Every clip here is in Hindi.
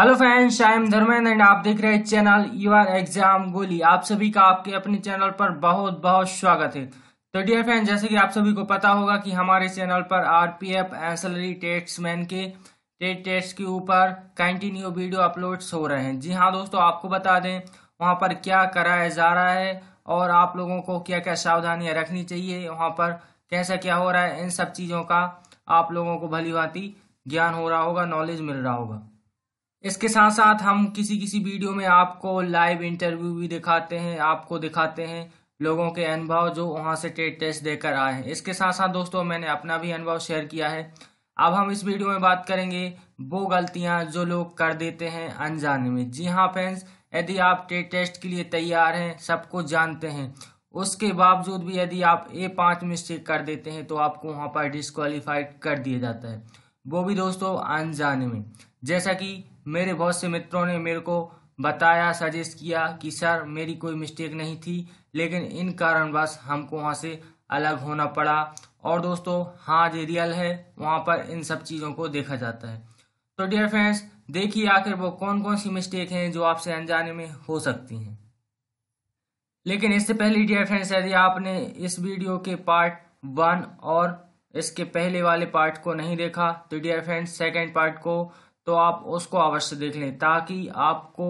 hello friends I am Dharmendra and आप देख रहे हैं चैनल यूआर एग्जाम गोली आप सभी का आपके अपने चैनल पर बहुत बहुत स्वागत है तो डियर फ्रेंड जैसे कि आप सभी को पता होगा कि हमारे चैनल पर आरपीएफ एंसलरी मैन के टेट टेस्ट के ऊपर कंटिन्यू वीडियो अपलोड्स हो रहे हैं जी हाँ दोस्तों आपको बता दें वहाँ पर क्या कराया जा रहा है और आप लोगों को क्या क्या सावधानियाँ रखनी चाहिए वहाँ पर कैसा क्या हो रहा है इन सब चीज़ों का आप लोगों को भली ज्ञान हो रहा होगा नॉलेज मिल रहा होगा इसके साथ साथ हम किसी किसी वीडियो में आपको लाइव इंटरव्यू भी दिखाते हैं आपको दिखाते हैं लोगों के अनुभव जो वहाँ से टेट टेस्ट देकर आए हैं इसके साथ साथ दोस्तों मैंने अपना भी अनुभव शेयर किया है अब हम इस वीडियो में बात करेंगे वो गलतियां जो लोग कर देते हैं अनजाने में जी हाँ फ्रेंड्स यदि आप टेट टेस्ट के लिए तैयार हैं सबको जानते हैं उसके बावजूद भी यदि आप ए पांच मिस्टेक कर देते हैं तो आपको वहाँ पर डिस्कालीफाइड कर दिया जाता है वो भी दोस्तों अनजाने में जैसा कि मेरे बहुत से मित्रों ने मेरे को बताया सजेस्ट किया कि सर मेरी कोई मिस्टेक नहीं थी लेकिन इन कारणवश हमको वहाँ से अलग होना पड़ा और दोस्तों हाँ ये रियल है वहाँ पर इन सब चीज़ों को देखा जाता है तो डियर फ्रेंड्स देखिए आखिर वो कौन कौन सी मिस्टेक हैं जो आपसे अनजाने में हो सकती हैं लेकिन इससे पहले डियर फ्रेंड्स यदि आपने इस वीडियो के पार्ट वन और इसके पहले वाले पार्ट को नहीं देखा तो डियर फ्रेंड्स सेकेंड पार्ट को तो आप उसको अवश्य देख लें ताकि आपको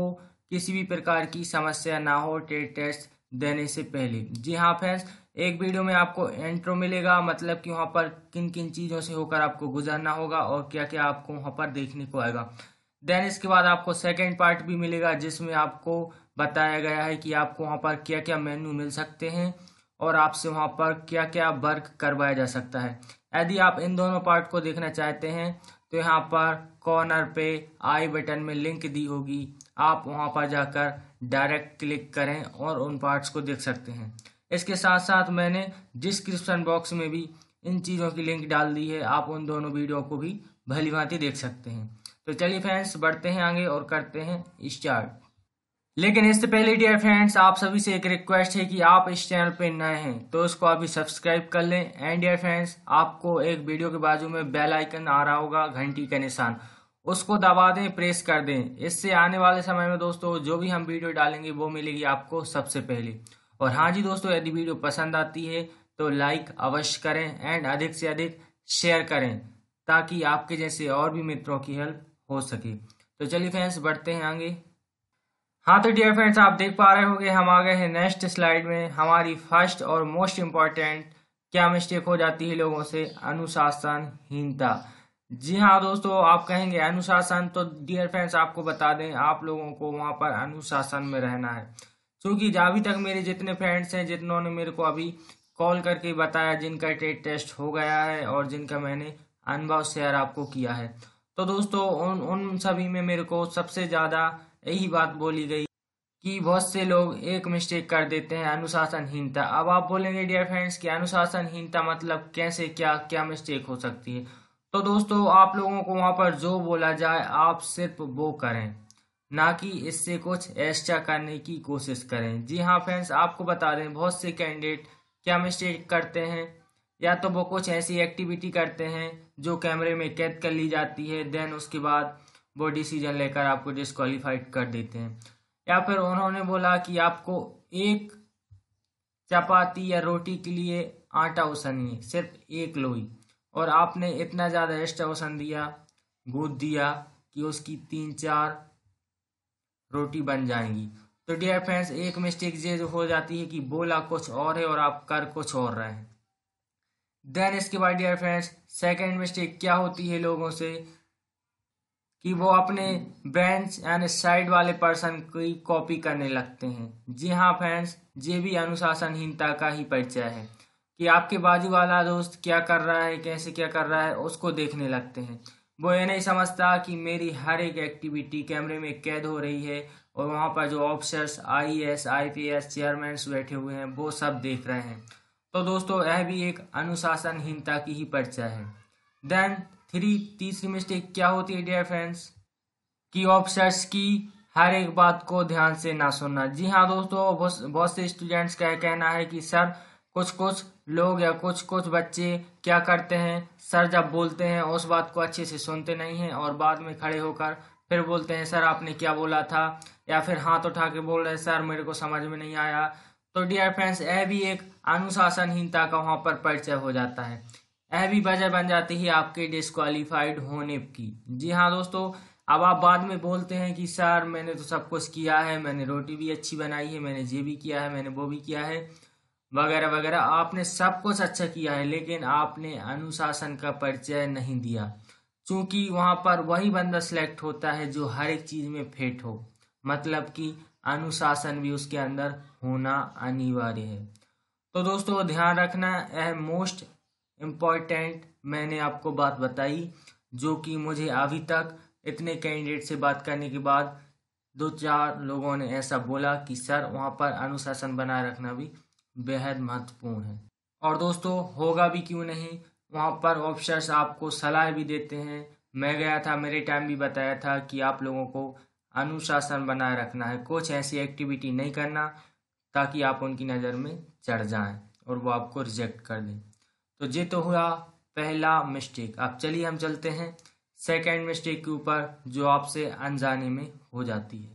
किसी भी प्रकार की समस्या ना हो टेट टेस्ट देने से पहले जी हाँ फ्रेंड्स एक वीडियो में आपको एंट्रो मिलेगा मतलब कि वहाँ पर किन किन चीज़ों से होकर आपको गुजरना होगा और क्या क्या आपको वहाँ पर देखने को आएगा देन इसके बाद आपको सेकेंड पार्ट भी मिलेगा जिसमें आपको बताया गया है कि आपको वहाँ पर क्या क्या मेन्यू मिल सकते हैं और आपसे वहाँ पर क्या क्या वर्क करवाया जा सकता है यदि आप इन दोनों पार्ट को देखना चाहते हैं तो यहाँ पर कॉर्नर पे आई बटन में लिंक दी होगी आप वहाँ पर जाकर डायरेक्ट क्लिक करें और उन पार्ट्स को देख सकते हैं इसके साथ साथ मैंने डिस्क्रिप्शन बॉक्स में भी इन चीज़ों की लिंक डाल दी है आप उन दोनों वीडियो को भी भली भांति देख सकते हैं तो चलिए फ्रेंड्स बढ़ते हैं आगे और करते हैं स्टार्ट लेकिन इससे पहले डियर फ्रेंड्स आप सभी से एक रिक्वेस्ट है कि आप इस चैनल पे नए हैं तो इसको अभी सब्सक्राइब कर लें एंड डियर फ्रेंड्स आपको एक वीडियो के बाजू में बेल आइकन आ रहा होगा घंटी का निशान उसको दबा दें प्रेस कर दें इससे आने वाले समय में दोस्तों जो भी हम वीडियो डालेंगे वो मिलेगी आपको सबसे पहले और हाँ जी दोस्तों यदि वीडियो पसंद आती है तो लाइक अवश्य करें एंड अधिक से अधिक शेयर करें ताकि आपके जैसे और भी मित्रों की हेल्प हो सके तो चलिए फ्रेंड्स बढ़ते हैं आगे हाँ तो डियर फ्रेंड्स आप देख पा रहे होंगे हम आ गए हैं नेक्स्ट स्लाइड में हमारी फर्स्ट और मोस्ट इम्पॉर्टेंट क्या मिस्टेक हो जाती है लोगों से अनुशासनहीनता जी हाँ दोस्तों आप कहेंगे अनुशासन तो डियर फ्रेंड्स आपको बता दें आप लोगों को वहाँ पर अनुशासन में रहना है क्योंकि अभी तक मेरे जितने फ्रेंड्स हैं जितनों ने मेरे को अभी कॉल करके बताया जिनका टेट टेस्ट हो गया है और जिनका मैंने अनुभव शेयर आपको किया है तो दोस्तों उन उन सभी में मेरे को सबसे ज़्यादा यही बात बोली गई कि बहुत से लोग एक मिस्टेक कर देते हैं अनुशासनहीनता अब आप बोलेंगे डियर फ्रेंड्स कि अनुशासनहीनता मतलब कैसे क्या क्या मिस्टेक हो सकती है तो दोस्तों आप लोगों को वहाँ पर जो बोला जाए आप सिर्फ वो करें ना कि इससे कुछ एक्स्ट्रा करने की कोशिश करें जी हाँ फ्रेंड्स आपको बता दें बहुत से कैंडिडेट क्या मिस्टेक करते हैं या तो वो कुछ ऐसी एक्टिविटी करते हैं जो कैमरे में कैद कर ली जाती है देन उसके बाद वो डिसीजन लेकर आपको डिस्कालीफाइड कर देते हैं या फिर उन्होंने बोला कि आपको एक चपाती या रोटी के लिए आटा उसनिए सिर्फ एक लोई और आपने इतना ज़्यादा एक्स्ट्रा उसन दिया गूद दिया कि उसकी तीन चार रोटी बन जाएंगी तो डियर फ्रेंड्स एक मिस्टेक ये हो जाती है कि बोला कुछ और है और आप कर कुछ और रहे हैं देन इसके बाद डियर फ्रेंड्स सेकेंड मिस्टेक क्या होती है लोगों से कि वो अपने बेंच यानी साइड वाले पर्सन की कॉपी करने लगते हैं जी हाँ फ्रेंड्स ये भी अनुशासनहीनता का ही परिचय है कि आपके बाजू वाला दोस्त क्या कर रहा है कैसे क्या कर रहा है उसको देखने लगते हैं वो ये नहीं समझता कि मेरी हर एक एक्टिविटी कैमरे में कैद हो रही है और वहाँ पर जो officers I S I P S chairman बैठे हुए हैं वो सब देख रहे हैं तो दोस्तों यह भी एक अनुशासनहीनता की ही परिचय है देन थ्री तीसरी मिस्टेक क्या होती है डियर फ्रेंड्स कि ऑप्शर्स की हर एक बात को ध्यान से ना सुनना जी हाँ दोस्तों बहुत से स्टूडेंट्स का कहना है कि सर कुछ कुछ लोग या कुछ कुछ बच्चे क्या करते हैं सर जब बोलते हैं उस बात को अच्छे से सुनते नहीं हैं और बाद में खड़े होकर फिर बोलते हैं सर आपने क्या बोला था या फिर हाथ उठा के बोल रहे सर मेरे को समझ में नहीं आया तो डियर फ्रेंड्स यह भी एक अनुशासनहीनता का वहाँ पर परिचय हो जाता है यह भी वजह बन जाती है आपके डिस्कालीफाइड होने की जी हाँ दोस्तों अब आप बाद में बोलते हैं कि सर मैंने तो सब कुछ किया है मैंने रोटी भी अच्छी बनाई है मैंने ये भी किया है मैंने वो भी किया है वगैरह वगैरह आपने सब कुछ अच्छा किया है लेकिन आपने अनुशासन का परिचय नहीं दिया क्योंकि वहाँ पर वही बंदा सिलेक्ट होता है जो हर एक चीज़ में फेट हो मतलब कि अनुशासन भी उसके अंदर होना अनिवार्य है तो दोस्तों ध्यान रखना यह मोस्ट इम्पॉर्टेंट मैंने आपको बात बताई जो कि मुझे अभी तक इतने कैंडिडेट से बात करने के बाद दो चार लोगों ने ऐसा बोला कि सर वहाँ पर अनुशासन बनाए रखना भी बेहद महत्वपूर्ण है और दोस्तों होगा भी क्यों नहीं वहाँ पर ऑफिसर्स आपको सलाह भी देते हैं मैं गया था मेरे टाइम भी बताया था कि आप लोगों को अनुशासन बनाए रखना है कुछ ऐसी एक्टिविटी नहीं करना ताकि आप उनकी नज़र में चढ़ जाएं और वो आपको रिजेक्ट कर दें तो ये तो हुआ पहला मिस्टेक अब चलिए हम चलते हैं सेकेंड मिस्टेक के ऊपर जो आपसे अनजाने में हो जाती है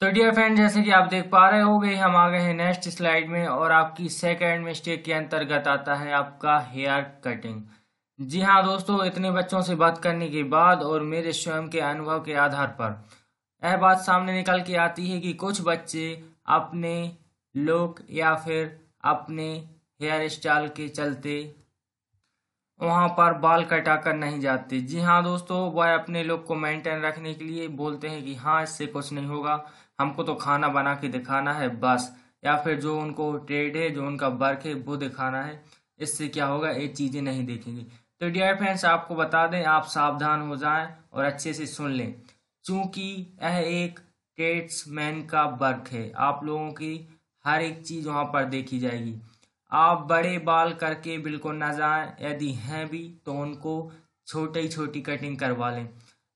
तो डियर फ्रेंड जैसे कि आप देख पा रहे हो गए हम आ गए हैं नेक्स्ट स्लाइड में और आपकी सेकेंड मिस्टेक के अंतर्गत आता है आपका हेयर कटिंग जी हाँ दोस्तों इतने बच्चों से बात करने के बाद और मेरे स्वयं के अनुभव के आधार पर यह बात सामने निकल के आती है कि कुछ बच्चे अपने लुक या फिर अपने हेयर स्टाइल के चलते वहाँ पर बाल कटा कर नहीं जाते जी हाँ दोस्तों वह अपने लोग को मेंटेन रखने के लिए बोलते हैं कि हाँ इससे कुछ नहीं होगा हमको तो खाना बना के दिखाना है बस या फिर जो उनको ट्रेड है जो उनका वर्क है वो दिखाना है इससे क्या होगा ये चीज़ें नहीं देखेंगी तो डियर फ्रेंड्स आपको बता दें आप सावधान हो जाए और अच्छे से सुन लें चूँकि यह एक ट्रेड्समैन का वर्क है आप लोगों की हर एक चीज़ वहाँ पर देखी जाएगी आप बड़े बाल करके बिल्कुल ना जाएं यदि हैं भी तो उनको छोटे ही छोटी कटिंग करवा लें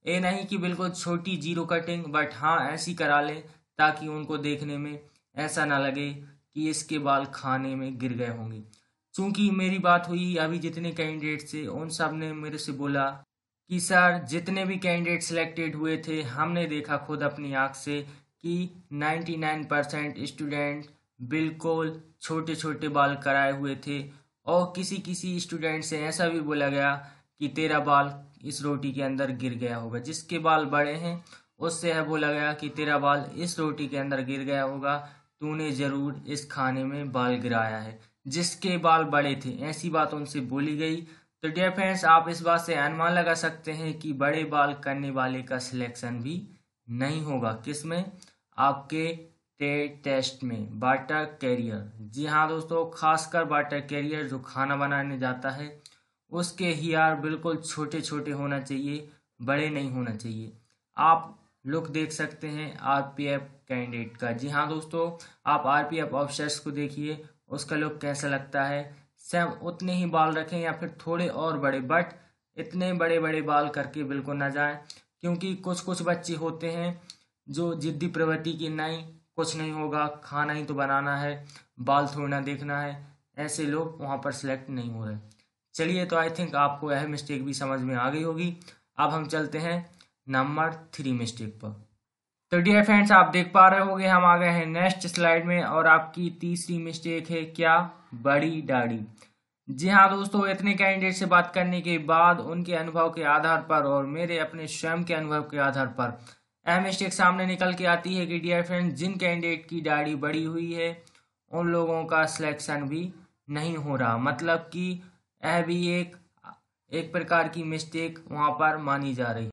ये नहीं कि बिल्कुल छोटी जीरो कटिंग बट हाँ ऐसी करा लें ताकि उनको देखने में ऐसा ना लगे कि इसके बाल खाने में गिर गए होंगे चूंकि मेरी बात हुई अभी जितने कैंडिडेट से उन सब ने मेरे से बोला कि सर जितने भी कैंडिडेट सिलेक्टेड हुए थे हमने देखा खुद अपनी आँख से कि 99 परसेंट स्टूडेंट बिल्कुल छोटे छोटे बाल कराए हुए थे और किसी किसी स्टूडेंट से ऐसा भी बोला गया कि तेरा बाल इस रोटी के अंदर गिर गया होगा जिसके बाल बड़े हैं उससे यह है बोला गया कि तेरा बाल इस रोटी के अंदर गिर गया होगा तूने जरूर इस खाने में बाल गिराया है जिसके बाल बड़े थे ऐसी बात उनसे बोली गई तो डियर फ्रेंड्स आप इस बात से अनुमान लगा सकते हैं कि बड़े बाल करने वाले का सिलेक्शन भी नहीं होगा किसमें आपके टेस्ट टेस्ट में बाटर कैरियर जी हाँ दोस्तों खासकर बाटर कैरियर जो खाना बनाने जाता है उसके ही बिल्कुल छोटे छोटे होना चाहिए बड़े नहीं होना चाहिए आप लुक देख सकते हैं आरपीएफ कैंडिडेट का जी हाँ दोस्तों आप आरपीएफ ऑफिसर्स को देखिए उसका लुक कैसा लगता है सेम उतने ही बाल रखें या फिर थोड़े और बड़े बट इतने बड़े बड़े बाल करके बिल्कुल ना जाए क्योंकि कुछ कुछ बच्चे होते हैं जो जिद्दी प्रवृत्ति की नहीं कुछ नहीं होगा खाना ही तो बनाना है बाल थोड़ना देखना है ऐसे लोग वहाँ पर सिलेक्ट नहीं हो रहे चलिए तो आई थिंक आपको यह मिस्टेक भी समझ में आ गई होगी अब हम चलते हैं नंबर थ्री मिस्टेक पर तो डियर फ्रेंड्स आप देख पा रहे होंगे हम आ गए हैं नेक्स्ट स्लाइड में और आपकी तीसरी मिस्टेक है क्या बड़ी दाढ़ी जी हाँ दोस्तों इतने कैंडिडेट से बात करने के बाद उनके अनुभव के आधार पर और मेरे अपने स्वयं के अनुभव के आधार पर अहम मिस्टेक सामने निकल के आती है कि डियर फ्रेंड जिन कैंडिडेट की दाढ़ी बड़ी हुई है उन लोगों का सिलेक्शन भी नहीं हो रहा मतलब कि यह भी एक एक प्रकार की मिस्टेक वहां पर मानी जा रही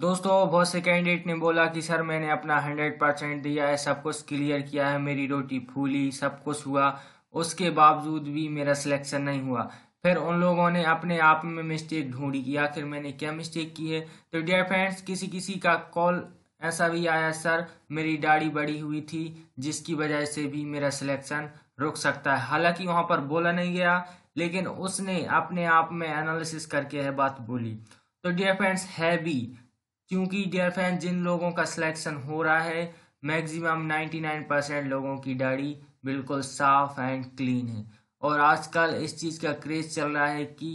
दोस्तों बहुत से कैंडिडेट ने बोला कि सर मैंने अपना हंड्रेड परसेंट दिया है सब कुछ क्लियर किया है मेरी रोटी फूली सब कुछ हुआ उसके बावजूद भी मेरा सिलेक्शन नहीं हुआ फिर उन लोगों ने अपने आप में मिस्टेक ढूंढी कि आखिर मैंने क्या मिस्टेक की है तो डियर फ्रेंड्स किसी किसी का कॉल ऐसा भी आया सर मेरी दाढ़ी बड़ी हुई थी जिसकी वजह से भी मेरा सिलेक्शन रुक सकता है हालांकि वहां पर बोला नहीं गया लेकिन उसने अपने आप में एनालिसिस करके है बात बोली तो डियर फ्रेंड्स है भी क्योंकि डियर फ्रेंड्स जिन लोगों का सिलेक्शन हो रहा है मैक्सिमम 99 परसेंट लोगों की दाढ़ी बिल्कुल साफ एंड क्लीन है और आजकल इस चीज़ का क्रेज चल रहा है कि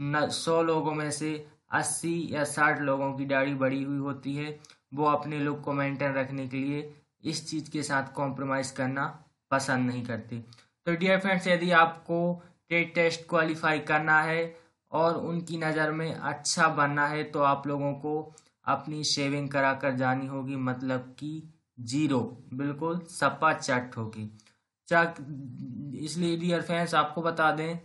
न सौ लोगों में से अस्सी या साठ लोगों की दाढ़ी बढ़ी हुई होती है वो अपने लुक को मेंटेन रखने के लिए इस चीज़ के साथ कॉम्प्रोमाइज़ करना पसंद नहीं करते तो डियर फ्रेंड्स यदि आपको टेट टेस्ट क्वालिफाई करना है और उनकी नज़र में अच्छा बनना है तो आप लोगों को अपनी शेविंग करा कर जानी होगी मतलब कि जीरो बिल्कुल सपा चट होगी इसलिए डियर फैंस आपको बता दें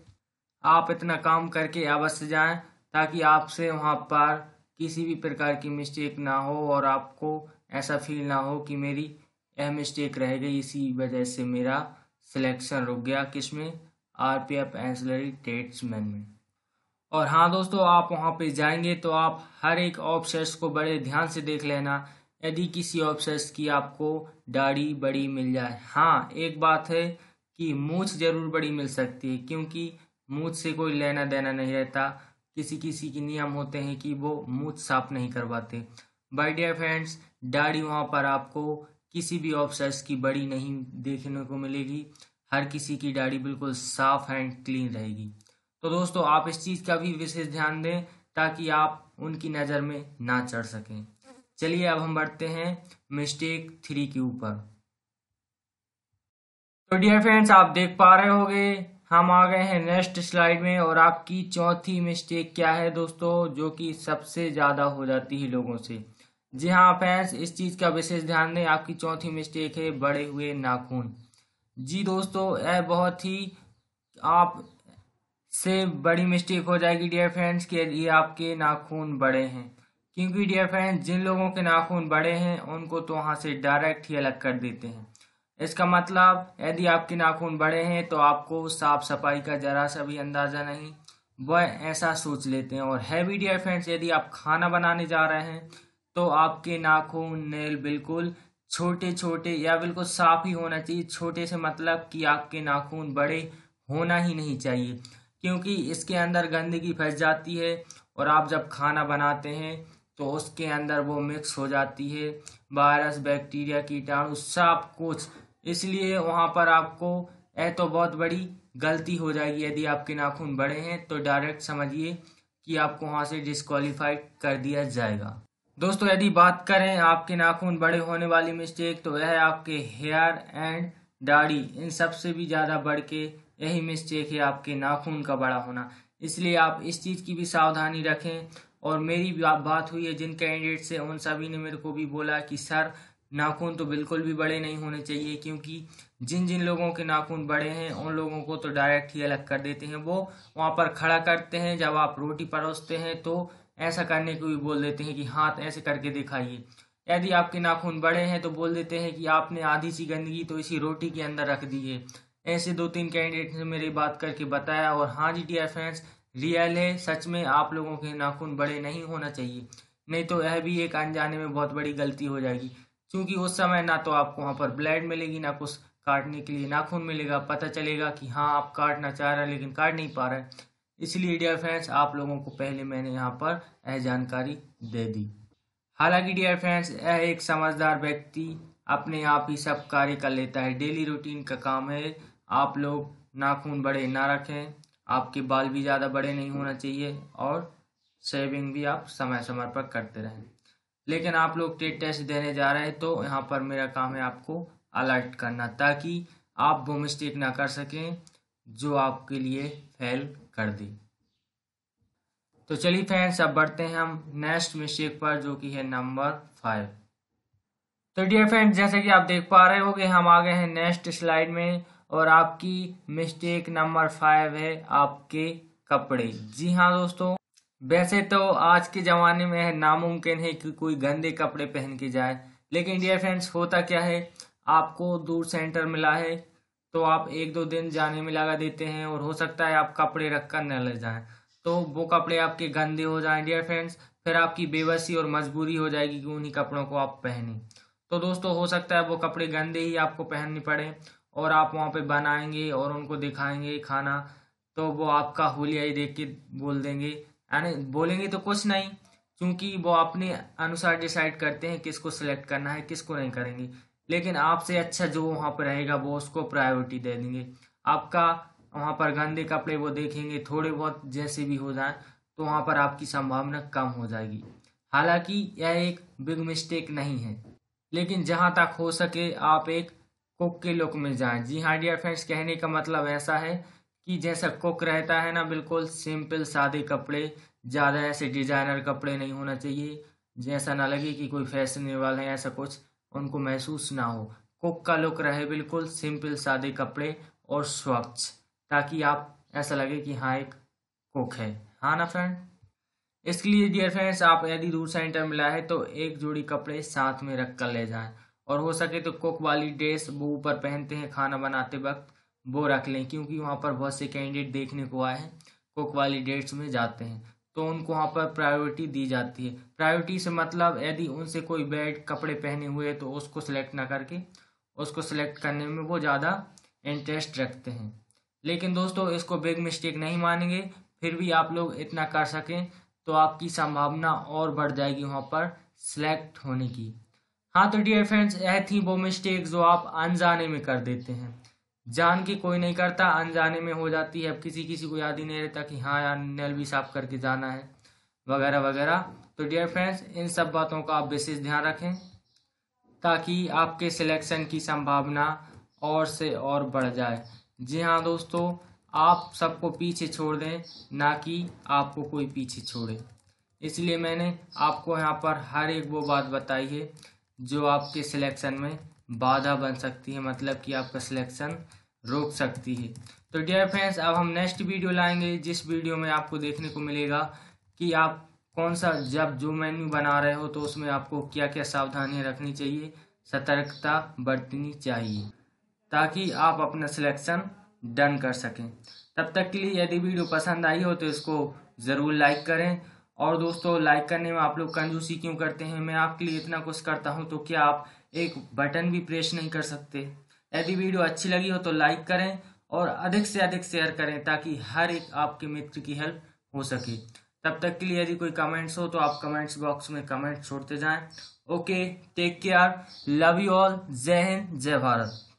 आप इतना काम करके अवश्य जाएं ताकि आपसे वहाँ पर किसी भी प्रकार की मिस्टेक ना हो और आपको ऐसा फील ना हो कि मेरी यह मिस्टेक रह गई इसी वजह से मेरा सिलेक्शन रुक गया किस में R P F ancillary tradesman में और हाँ दोस्तों आप वहाँ पे जाएंगे तो आप हर एक ऑप्शन को बड़े ध्यान से देख लेना यदि किसी ऑप्शस की आपको दाढ़ी बड़ी मिल जाए हाँ एक बात है कि मूछ जरूर बड़ी मिल सकती है क्योंकि मूछ से कोई लेना देना नहीं रहता किसी किसी के नियम होते हैं कि वो मूछ साफ नहीं करवाते बाई डियर फ्रेंड्स दाढ़ी वहाँ पर आपको किसी भी ऑप्शस की बड़ी नहीं देखने को मिलेगी हर किसी की दाढ़ी बिल्कुल साफ एंड क्लीन रहेगी तो दोस्तों आप इस चीज़ का भी विशेष ध्यान दें ताकि आप उनकी नज़र में ना चढ़ सकें चलिए अब हम बढ़ते हैं मिस्टेक थ्री के ऊपर तो डियर फ्रेंड्स आप देख पा रहे होंगे हम आ गए हैं नेक्स्ट स्लाइड में और आपकी चौथी मिस्टेक क्या है दोस्तों जो कि सबसे ज़्यादा हो जाती है लोगों से जी हाँ फ्रेंड्स इस चीज़ का विशेष ध्यान दें आपकी चौथी मिस्टेक है बड़े हुए नाखून जी दोस्तों यह बहुत ही आप से बड़ी मिस्टेक हो जाएगी डियर फ्रेंड्स कि ये आपके नाखून बड़े हैं क्योंकि डियर फ्रेंड्स जिन लोगों के नाखून बड़े हैं उनको तो वहाँ से डायरेक्ट ही अलग कर देते हैं इसका मतलब यदि आपके नाखून बड़े हैं तो आपको साफ सफाई का जरा सा भी अंदाज़ा नहीं वह ऐसा सोच लेते हैं और हैवी डियर फ्रेंड्स यदि आप खाना बनाने जा रहे हैं तो आपके नाखून नेल बिल्कुल छोटे छोटे या बिल्कुल साफ ही होना चाहिए छोटे से मतलब कि आपके नाखून बड़े होना ही नहीं चाहिए क्योंकि इसके अंदर गंदगी फंस जाती है और आप जब खाना बनाते हैं तो उसके अंदर वो मिक्स हो जाती है वायरस बैक्टीरिया कीटाणु सब कुछ इसलिए वहाँ पर आपको यह तो बहुत बड़ी गलती हो जाएगी यदि आपके नाखून बड़े हैं तो डायरेक्ट समझिए कि आपको वहाँ से डिस्कालीफाई कर दिया जाएगा दोस्तों यदि बात करें आपके नाखून बड़े होने वाली मिस्टेक तो वह आपके हेयर एंड दाढ़ी इन सबसे भी ज़्यादा बढ़ के यही मिस्टेक है आपके नाखून का बड़ा होना इसलिए आप इस चीज़ की भी सावधानी रखें और मेरी बात हुई है जिन कैंडिडेट से उन सभी ने मेरे को भी बोला कि सर नाखून तो बिल्कुल भी बड़े नहीं होने चाहिए क्योंकि जिन जिन लोगों के नाखून बड़े हैं उन लोगों को तो डायरेक्ट ही अलग कर देते हैं वो वहाँ पर खड़ा करते हैं जब आप रोटी परोसते हैं तो ऐसा करने को भी बोल देते हैं कि हाथ ऐसे करके दिखाइए यदि आपके नाखून बड़े हैं तो बोल देते हैं कि आपने आधी सी गंदगी तो इसी रोटी के अंदर रख दी है ऐसे दो तीन कैंडिडेट ने मेरी बात करके बताया और हाँ जी डियर फ्रेंड्स रियल है सच में आप लोगों के नाखून बड़े नहीं होना चाहिए नहीं तो यह भी एक अनजाने में बहुत बड़ी गलती हो जाएगी क्योंकि उस समय ना तो आपको वहाँ पर ब्लेड मिलेगी ना कुछ काटने के लिए नाखून मिलेगा पता चलेगा कि हाँ आप काटना चाह रहे हैं लेकिन काट नहीं पा रहे हैं इसलिए डियर फ्रेंड्स आप लोगों को पहले मैंने यहाँ पर यह जानकारी दे दी हालांकि डियर फ्रेंड्स यह एक समझदार व्यक्ति अपने आप ही सब कार्य कर लेता है डेली रूटीन का काम है आप लोग नाखून बड़े ना रखें आपके बाल भी ज़्यादा बड़े नहीं होना चाहिए और सेविंग भी आप समय समय पर करते रहें लेकिन आप लोग टेट टेस्ट देने जा रहे हैं तो यहाँ पर मेरा काम है आपको अलर्ट करना ताकि आप वो मिस्टेक ना कर सकें जो आपके लिए फेल कर दी तो चलिए फ्रेंड्स अब बढ़ते हैं हम नेक्स्ट मिस्टेक पर जो कि है नंबर फाइव तो डियर फ्रेंड्स जैसे कि आप देख पा रहे हो कि हम आ गए हैं नेक्स्ट स्लाइड में और आपकी मिस्टेक नंबर फाइव है आपके कपड़े जी हाँ दोस्तों वैसे तो आज के ज़माने में नामुमकिन है कि कोई गंदे कपड़े पहन के जाए लेकिन डियर फ्रेंड्स होता क्या है आपको दूर सेंटर मिला है तो आप एक दो दिन जाने में लगा देते हैं और हो सकता है आप कपड़े रख कर न ले जाएं तो वो कपड़े आपके गंदे हो जाएं डियर फ्रेंड्स फिर आपकी बेबसी और मजबूरी हो जाएगी कि उन्हीं कपड़ों को आप पहने तो दोस्तों हो सकता है वो कपड़े गंदे ही आपको पहनने पड़े और आप वहाँ पे बनाएंगे और उनको दिखाएंगे खाना तो वो आपका हुलिया ही देख के बोल देंगे यानी बोलेंगे तो कुछ नहीं क्योंकि वो अपने अनुसार डिसाइड करते हैं किसको सिलेक्ट करना है किसको नहीं करेंगे लेकिन आपसे अच्छा जो वहाँ पर रहेगा वो उसको प्रायोरिटी दे देंगे आपका वहाँ पर गंदे कपड़े वो देखेंगे थोड़े बहुत जैसे भी हो जाए तो वहाँ पर आपकी संभावना कम हो जाएगी हालांकि यह एक बिग मिस्टेक नहीं है लेकिन जहाँ तक हो सके आप एक कुक के लुक में जाए जी हाँ डियर फ्रेंड्स कहने का मतलब ऐसा है कि जैसा कुक रहता है ना बिल्कुल सिंपल सादे कपड़े ज़्यादा ऐसे डिजाइनर कपड़े नहीं होना चाहिए जैसा ना लगे कि कोई फैशनेबल है ऐसा कुछ उनको महसूस ना हो कुक का लुक रहे बिल्कुल सिंपल सादे कपड़े और स्वच्छ ताकि आप ऐसा लगे कि हाँ एक कुक है हाँ ना फ्रेंड इसके लिए डियर फ्रेंड्स आप यदि दूसरा इंटर मिला है तो एक जोड़ी कपड़े साथ में रख कर ले जाएं और हो सके तो कुक वाली ड्रेस वो ऊपर पहनते हैं खाना बनाते वक्त वो रख लें क्योंकि वहाँ पर बहुत से कैंडिडेट देखने को आए हैं कुक वाली ड्रेस में जाते हैं तो उनको वहाँ पर प्रायोरिटी दी जाती है प्रायोरिटी से मतलब यदि उनसे कोई बेड कपड़े पहने हुए तो उसको सिलेक्ट ना करके उसको सिलेक्ट करने में वो ज़्यादा इंटरेस्ट रखते हैं लेकिन दोस्तों इसको बिग मिस्टेक नहीं मानेंगे फिर भी आप लोग इतना कर सकें तो आपकी संभावना और बढ़ जाएगी वहाँ पर सिलेक्ट होने की हाँ तो डियर फ्रेंड्स यह थी वो मिस्टेक जो आप अनजाने में कर देते हैं जान के कोई नहीं करता अनजाने में हो जाती है अब किसी किसी को याद ही नहीं रहता कि हाँ यार नल भी साफ करके जाना है वगैरह वगैरह तो डियर फ्रेंड्स इन सब बातों का आप विशेष ध्यान रखें ताकि आपके सिलेक्शन की संभावना और से और बढ़ जाए जी हाँ दोस्तों आप सबको पीछे छोड़ दें ना कि आपको कोई पीछे छोड़े इसलिए मैंने आपको यहाँ पर हर एक वो बात बताई है जो आपके सिलेक्शन में बाधा बन सकती है मतलब कि आपका सिलेक्शन रोक सकती है तो डियर फ्रेंड्स अब हम नेक्स्ट वीडियो लाएंगे जिस वीडियो में आपको देखने को मिलेगा कि आप कौन सा जब जो मेन्यू बना रहे हो तो उसमें आपको क्या क्या सावधानियां रखनी चाहिए सतर्कता बरतनी चाहिए ताकि आप अपना सिलेक्शन डन कर सकें तब तक के लिए यदि वीडियो पसंद आई हो तो इसको ज़रूर लाइक करें और दोस्तों लाइक करने में आप लोग कंजूसी क्यों करते हैं मैं आपके लिए इतना कुछ करता हूँ तो क्या आप एक बटन भी प्रेस नहीं कर सकते यदि वीडियो अच्छी लगी हो तो लाइक करें और अधिक से अधिक शेयर करें ताकि हर एक आपके मित्र की हेल्प हो सके तब तक के लिए यदि कोई कमेंट्स हो तो आप कमेंट्स बॉक्स में कमेंट छोड़ते जाएं okay take care love you all जय हिंद जय भारत